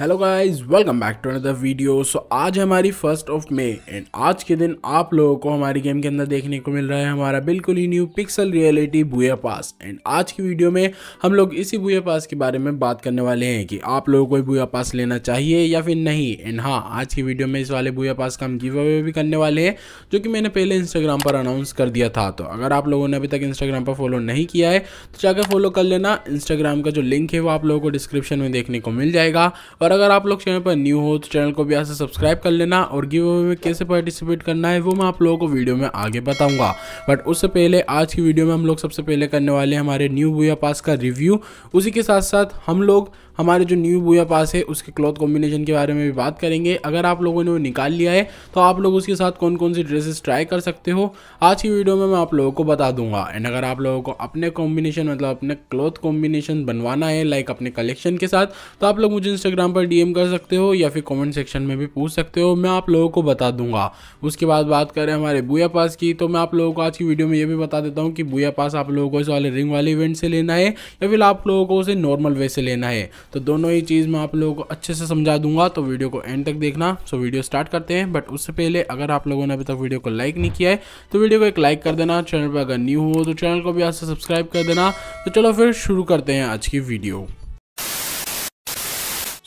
Hello guys welcome back to another video so आज हमारी first of May and आज के दिन आप लोगों को हमारी गेम के अंदर देखने को मिल रहा है हमारा बिल्कुल ही new Pixel reality booyah pass and आज की वीडियो में हम लोग इसी बुया पास के बारे में बात करने वाले हैं कि आप लोगों को बुया पास लेना चाहिए या फिर नहीं एंड हाँ आज की वीडियो में इस वाले बुया पास का हम गिव अवे भी करने वाले हैं जो कि मैंने पहले इंस्टाग्राम पर अनाउंस कर दिया था तो अगर आप लोगों ने अभी तक इंस्टाग्राम पर फॉलो नहीं किया है तो जाकर फॉलो कर लेना इंस्टाग्राम का जो लिंक है वो आप लोगों को डिस्क्रिप्शन में देखने को मिल जाएगा और और अगर आप लोग चैनल पर न्यू हो तो चैनल को भी यहाँ से सब्सक्राइब कर लेना और गिव अवे में कैसे पार्टिसिपेट करना है वो मैं आप लोगों को वीडियो में आगे बताऊंगा बट उससे पहले आज की वीडियो में हम लोग सबसे पहले करने वाले हैं हमारे न्यू बुआ पास का रिव्यू उसी के साथ साथ हम लोग हमारे जो न्यू बुया पास है उसके क्लॉथ कॉम्बिनेशन के बारे में भी बात करेंगे अगर आप लोगों ने वो निकाल लिया है तो आप लोग उसके साथ कौन कौन सी ड्रेसेस ट्राई कर सकते हो आज की वीडियो में मैं आप लोगों को बता दूंगा एंड अगर आप लोगों को अपने कॉम्बिनेशन मतलब अपने क्लॉथ कॉम्बिनेशन बनवाना है लाइक अपने कलेक्शन के साथ तो आप लोग मुझे इंस्टाग्राम पर डी कर सकते हो या फिर कॉमेंट सेक्शन में भी पूछ सकते हो मैं आप लोगों को बता दूंगा उसके बाद बात करें हमारे बुया पास की तो मैं आप लोगों को आज की वीडियो में ये भी बता देता हूँ कि बुया पास आप लोगों को इस वाले रिंग वाले इवेंट से लेना है या फिर आप लोगों को उसे नॉर्मल वे से लेना है तो दोनों ही चीज़ मैं आप लोगों को अच्छे से समझा दूंगा तो वीडियो को एंड तक देखना सो वीडियो स्टार्ट करते हैं बट उससे पहले अगर आप लोगों ने अभी तक वीडियो को लाइक नहीं किया है तो वीडियो को एक लाइक कर देना चैनल पर अगर न्यू हो तो चैनल को भी आज से सब्सक्राइब कर देना तो चलो फिर शुरू करते हैं आज की वीडियो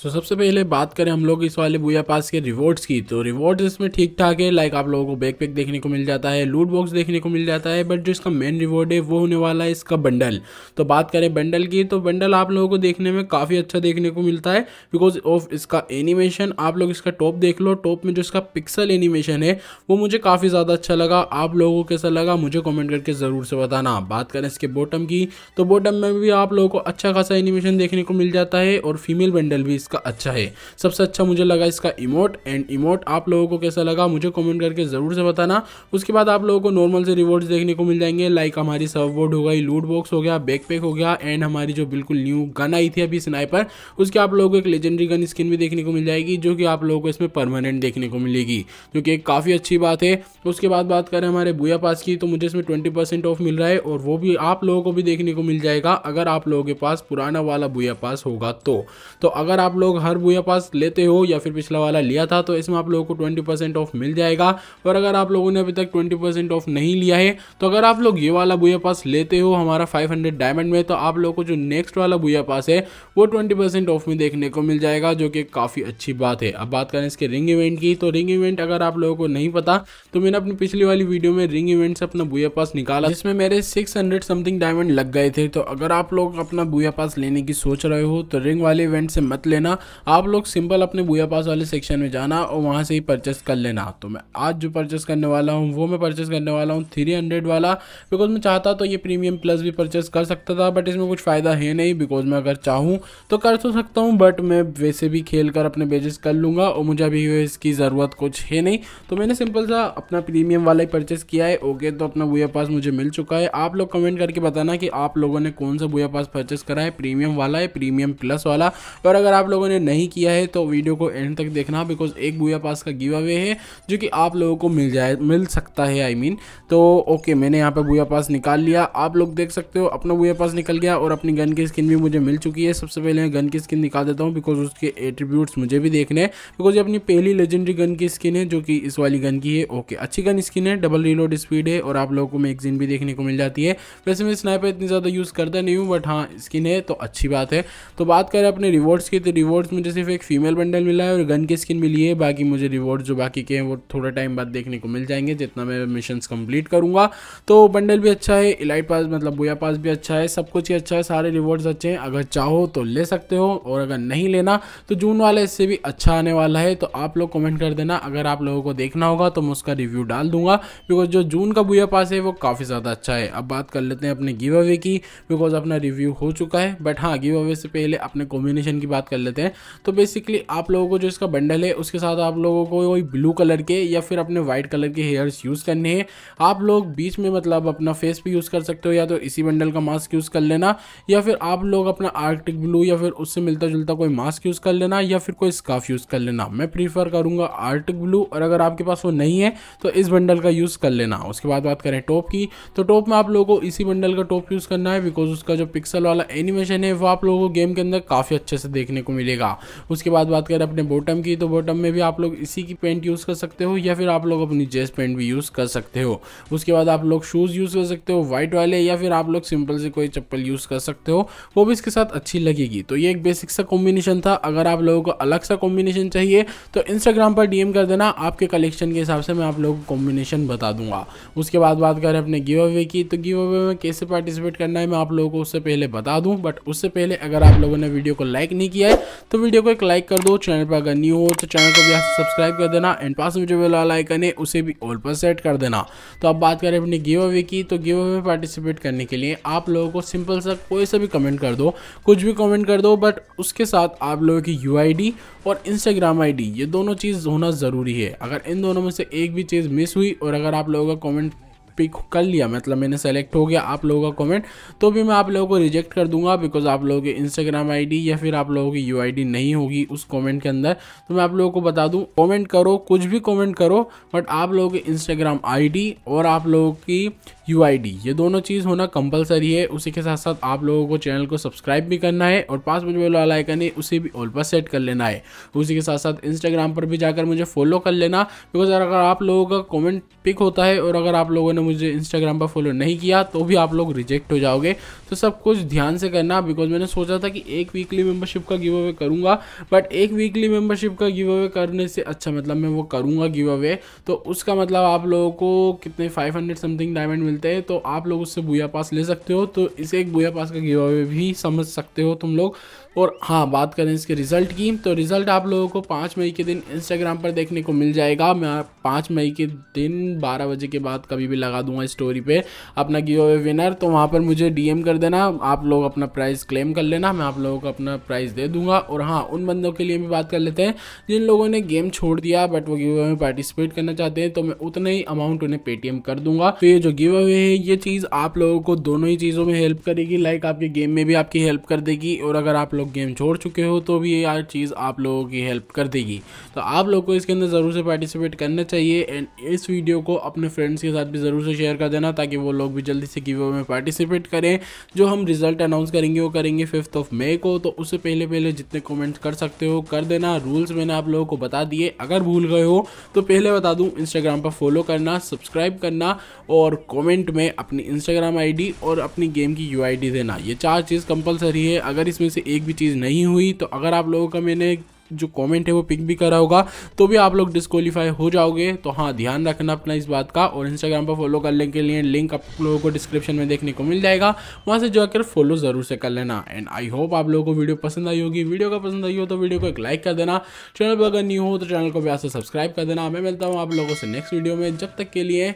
सो so, सबसे पहले बात करें हम लोग इस वाले बुया पास के रिवॉर्ड्स की तो रिवॉर्ड्स इसमें ठीक ठाक है लाइक आप लोगों को बैक पैक देखने को मिल जाता है लूट बॉक्स देखने को मिल जाता है बट जो इसका मेन रिवॉर्ड है वो होने वाला है इसका बंडल तो बात करें बंडल की तो बंडल आप लोगों को देखने में काफ़ी अच्छा देखने को मिलता है बिकॉज ऑफ इसका एनिमेशन आप लोग इसका टॉप देख लो टॉप में जो इसका पिक्सल एनिमेशन है वो मुझे काफ़ी ज़्यादा अच्छा लगा आप लोगों को कैसा लगा मुझे कॉमेंट करके ज़रूर से बताना बात करें इसके बॉटम की तो बॉटम में भी आप लोगों को अच्छा खासा एनिमेशन देखने को मिल जाता है और फीमेल बंडल भी इसका इसका अच्छा है सबसे अच्छा मुझे लगा इसका इमोट एंड इमोट आप लोगों को कैसा लगा मुझे कमेंट करके ज़रूर से बताना उसके बाद आप लोगों को नॉर्मल से रिवॉर्ड्स देखने को मिल जाएंगे लाइक हमारी सर्व बोर्ड हो गई लूट बॉक्स हो गया बैकपैक हो गया एंड हमारी जो बिल्कुल न्यू गन आई थी अभी स्नाइपर उसके आप लोगों को एक लेजेंडरी गन स्किन भी देखने को मिल जाएगी जो कि आप लोगों को इसमें परमानेंट देखने को मिलेगी जो कि काफ़ी अच्छी बात है तो उसके बाद बात करें हमारे बुया पास की तो मुझे इसमें ट्वेंटी परसेंट ऑफ मिल रहा है और वो भी आप लोगों को भी देखने को मिल जाएगा अगर आप लोगों के पास पुराना वाला बुया पास होगा तो तो अगर आप लोग हर बुया पास लेते हो या फिर पिछला वाला लिया था तो इसमें आप लोगों को ट्वेंटी परसेंट ऑफ मिल जाएगा और अगर आप लोगों ने अभी तक ट्वेंटी परसेंट ऑफ नहीं लिया है तो अगर आप लोग ये वाला बुया पास लेते हो हमारा फाइव हंड्रेड डायमंड में तो आप लोग को जो नेक्स्ट वाला बुया पास है वो ट्वेंटी परसेंट ऑफ में देखने को मिल जाएगा जो कि काफ़ी अच्छी बात है अब बात करें इसके रिंग इवेंट की तो रिंग इवेंट अगर आप लोगों को नहीं पता तो मेरे मैंने अपनी पिछली वाली वीडियो में रिंग इवेंट से अपना बुया पास निकाला जिसमें मेरे 600 समथिंग डायमंड लग गए थे तो अगर आप लोग अपना बुया पास लेने की सोच रहे हो तो रिंग वाले इवेंट से मत लेना आप लोग सिंपल अपने बुया पास वाले सेक्शन में जाना और वहाँ से ही परचेस कर लेना तो मैं आज जो परचेस करने वाला हूँ वो मैं परचेस करने वाला हूँ थ्री वाला बिकॉज मैं चाहता तो ये प्रीमियम प्लस भी परचेस कर सकता था बट इसमें कुछ फ़ायदा है नहीं बिकॉज मैं अगर चाहूँ तो कर तो सकता हूँ बट मैं वैसे भी खेल अपने बेजेस कर लूँगा और मुझे अभी इसकी ज़रूरत कुछ है नहीं तो मैंने सिंपल सा अपना प्रीमियम वाला ही परचेस किया है ओके तो अपना बुया पास मुझे मिल चुका है आप लोग कमेंट करके बताना कि आप लोगों ने कौन सा बुया पास परचेस करा है प्रीमियम वाला है प्रीमियम प्लस वाला और अगर आप लोगों ने नहीं किया है तो वीडियो को एंड तक देखना बिकॉज एक बुया पास का गिव अवे है जो कि आप लोगों को मिल जाए मिल सकता है आई I मीन mean. तो ओके मैंने यहाँ पर बुया पास निकाल लिया आप लोग देख सकते हो अपना बुया पास निकल गया और अपनी गन की स्किन भी मुझे मिल चुकी है सबसे पहले गन की स्किन निकाल देता हूँ बिकॉज उसके एट्रीब्यूट्स मुझे भी देखने हैं बिकॉज ये अपनी पहली लेजेंडरी गन की स्किन है जो कि इस वाली गन की है ओके अच्छा अच्छी गन स्किन है डबल रीलोड स्पीड है और आप लोगों को मैगजीन भी देखने को मिल जाती है वैसे मैं स्नाइपर इतनी ज़्यादा यूज़ करता नहीं हूँ बट हाँ स्किन है तो अच्छी बात है तो बात करें अपने रिवॉर्ड्स की तो रिवॉर्ड्स मुझे सिर्फ एक फीमेल बंडल मिला है और गन की स्किन मिली है बाकी मुझे रिवॉर्ड जो बाकी के हैं वो थोड़ा टाइम बाद देखने को मिल जाएंगे जितना मैं मिशन कंप्लीट करूँगा तो बंडल भी अच्छा है इलाइट पास मतलब बोया पास भी अच्छा है सब कुछ ही अच्छा है सारे रिवॉर्ड्स अच्छे हैं अगर चाहो तो ले सकते हो और अगर नहीं लेना तो जून वाला इससे भी अच्छा आने वाला है तो आप लोग कमेंट कर देना अगर आप लोगों को देखना होगा तो मैं उसका रिव्यू रिव्यू डाल दूंगा बिकॉज जो जून का बुया पास है वो काफ़ी ज़्यादा अच्छा है अब बात कर लेते हैं अपने गिव अवे की बिकॉज अपना रिव्यू हो चुका है बट हाँ गिव अवे से पहले अपने कॉम्बिनेशन की बात कर लेते हैं तो बेसिकली आप लोगों को जो इसका बंडल है उसके साथ आप लोगों को कोई ब्लू कलर के या फिर अपने व्हाइट कलर के हेयर्स यूज़ करने हैं आप लोग बीच में मतलब अपना फेस भी यूज़ कर सकते हो या तो इसी बंडल का मास्क यूज़ कर लेना या फिर आप लोग अपना आर्टिक ब्लू या फिर उससे मिलता जुलता कोई मास्क यूज़ कर लेना या फिर कोई स्काफ यूज़ कर लेना मैं प्रीफर करूँगा आर्टिक ब्लू और अगर आपके पास वो नहीं है तो इस बंडल का यूज़ कर लेना उसके बाद बात करें टॉप की तो टॉप में आप लोगों को इसी बंडल का टॉप यूज़ करना है बिकॉज उसका जो पिक्सल वाला एनिमेशन है वो आप लोगों को गेम के अंदर काफ़ी अच्छे से देखने को मिलेगा उसके बाद बात करें अपने बॉटम की तो बॉटम में भी आप लोग इसी की पेंट यूज़ कर सकते हो या फिर आप लोग अपनी जेस पेंट भी यूज़ कर सकते हो उसके बाद आप लोग शूज़ यूज़ कर सकते हो वाइट वाले या फिर आप लोग सिंपल से कोई चप्पल यूज़ कर सकते हो वो भी इसके साथ अच्छी लगेगी तो ये एक बेसिक सा कॉम्बिनेशन था अगर आप लोगों को अलग सा कॉम्बिनेशन चाहिए तो इंस्टाग्राम पर डीएम कर देना आपके कलेक्शन के हिसाब से मैं आप लोगों लोगों को कॉम्बिनेशन बता दूंगा उसके बाद बात करें अपने गिव अवे की तो गिव अवे में कैसे पार्टिसिपेट करना है मैं आप लोगों को उससे पहले बता दूँ बट उससे पहले अगर आप लोगों ने वीडियो को लाइक नहीं किया है तो वीडियो को एक लाइक कर दो चैनल पर अगर न्यू हो तो चैनल को भी सब्सक्राइब कर देना एंड पास में जो बेल वाला आइकन है उसे भी ऑल पर सेट कर देना तो अब बात करें अपने गिव अवे की तो गिव अवे पार्टिसिपेट करने के लिए आप लोगों को सिंपल सा कोई सा भी कमेंट कर दो कुछ भी कमेंट कर दो बट उसके साथ आप लोगों की यू और इंस्टाग्राम आई ये दोनों चीज़ होना ज़रूरी है अगर इन दोनों में से एक भी चीज़ चीज़ मिस हुई और अगर आप लोगों का कमेंट पिक कर लिया मतलब मैंने सेलेक्ट हो गया आप लोगों का कमेंट तो भी मैं आप लोगों को रिजेक्ट कर दूंगा बिकॉज आप लोगों के इंस्टाग्राम आईडी या फिर आप लोगों की यू नहीं होगी उस कमेंट के अंदर तो मैं आप लोगों को बता दूं कमेंट करो कुछ भी कमेंट करो बट आप लोगों के इंस्टाग्राम आईडी और आप लोगों की यू ये दोनों चीज़ होना कंपलसरी है उसी के साथ साथ आप लोगों को चैनल को सब्सक्राइब भी करना है और पास बजे वाला है उसे भी ऑल पर सेट कर लेना है उसी के साथ साथ इंस्टाग्राम पर भी जाकर मुझे फॉलो कर लेना बिकॉज अगर आप लोगों का कॉमेंट पिक होता है और अगर आप लोगों ने मुझे इंस्टाग्राम पर फॉलो नहीं किया तो भी आप लोग रिजेक्ट हो जाओगे तो सब कुछ ध्यान से करना बिकॉज मैंने सोचा था कि एक वीकली मेंबरशिप का गिव अवे करूँगा बट एक वीकली मेंबरशिप का गिव अवे करने से अच्छा मतलब मैं वो करूँगा गिव अवे तो उसका मतलब आप लोगों को कितने फाइव हंड्रेड समथिंग डायमंड मिलते हैं तो आप लोग उससे बुया पास ले सकते हो तो इसे एक बुया पास का गिव अवे भी समझ सकते हो तुम लोग और हाँ बात करें इसके रिज़ल्ट की तो रिज़ल्ट आप लोगों को पाँच मई के दिन इंस्टाग्राम पर देखने को मिल जाएगा मैं पाँच मई के दिन बारह बजे के बाद कभी भी लगा लगा दूंगा स्टोरी पे अपना गिव अवे विनर तो वहाँ पर मुझे डीएम कर देना आप लोग अपना प्राइज़ क्लेम कर लेना मैं आप लोगों को अपना प्राइज़ दे दूंगा और हाँ उन बंदों के लिए भी बात कर लेते हैं जिन लोगों ने गेम छोड़ दिया बट वो गिव अवे में पार्टिसिपेट करना चाहते हैं तो मैं उतना ही अमाउंट उन्हें पेटीएम कर दूंगा तो ये जो गिव अवे है ये चीज़ आप लोगों को दोनों ही चीज़ों में हेल्प करेगी लाइक आपके गेम में भी आपकी हेल्प कर देगी और अगर आप लोग गेम छोड़ चुके हो तो भी ये चीज़ आप लोगों की हेल्प कर देगी तो आप लोग को इसके अंदर ज़रूर से पार्टिसिपेट करना चाहिए एंड इस वीडियो को अपने फ्रेंड्स के साथ भी ज़रूर ज़रूर से शेयर कर देना ताकि वो लोग भी जल्दी से गिवे में पार्टिसिपेट करें जो हम रिज़ल्ट अनाउंस करेंगे वो करेंगे फिफ्थ ऑफ मे को तो उससे पहले पहले जितने कॉमेंट्स कर सकते हो कर देना रूल्स मैंने आप लोगों को बता दिए अगर भूल गए हो तो पहले बता दूँ इंस्टाग्राम पर फॉलो करना सब्सक्राइब करना और कॉमेंट में अपनी इंस्टाग्राम आई और अपनी गेम की यू देना ये चार चीज़ कंपलसरी है अगर इसमें से एक भी चीज़ नहीं हुई तो अगर आप लोगों का मैंने जो कमेंट है वो पिक भी करा होगा तो भी आप लोग डिस्कालीफाई हो जाओगे तो हाँ ध्यान रखना अपना इस बात का और इंस्टाग्राम पर फॉलो करने के लिए लिंक आप लोगों को डिस्क्रिप्शन में देखने को मिल जाएगा वहाँ से जाकर फॉलो ज़रूर से कर लेना एंड आई होप आप लोगों को वीडियो पसंद आई होगी वीडियो का पसंद आई हो तो वीडियो को एक लाइक कर देना चैनल पर अगर न्यू हो तो चैनल को भी आपसे सब्सक्राइब कर देना मैं मिलता हूँ आप लोगों से नेक्स्ट वीडियो में जब तक के लिए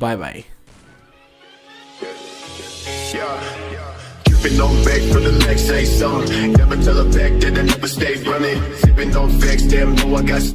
bye bye Sipping on bags for the legs, say something. Never tell a fact that I never stay running. Sipping on facts, damn, know I got.